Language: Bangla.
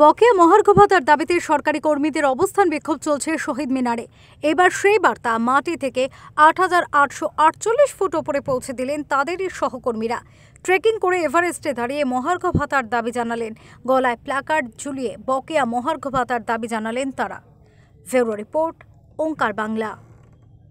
বকেয়া মহার্ঘ ভাতার দাবিতে সরকারি কর্মীদের অবস্থান বিক্ষোভ চলছে শহীদ মিনারে এবার সেই বার্তা মাটি থেকে আট হাজার আটশো আটচল্লিশ ফুট ওপরে পৌঁছে দিলেন তাদেরই সহকর্মীরা ট্রেকিং করে এভারেস্টে দাঁড়িয়ে মহার্ঘ ভাতার দাবি জানালেন গলায় প্ল্যাকার্ড ঝুলিয়ে বকেয়া মহার্ঘ ভাতার দাবি জানালেন তারা ফেব্রুয়ারি রিপোর্ট ওঙ্কার বাংলা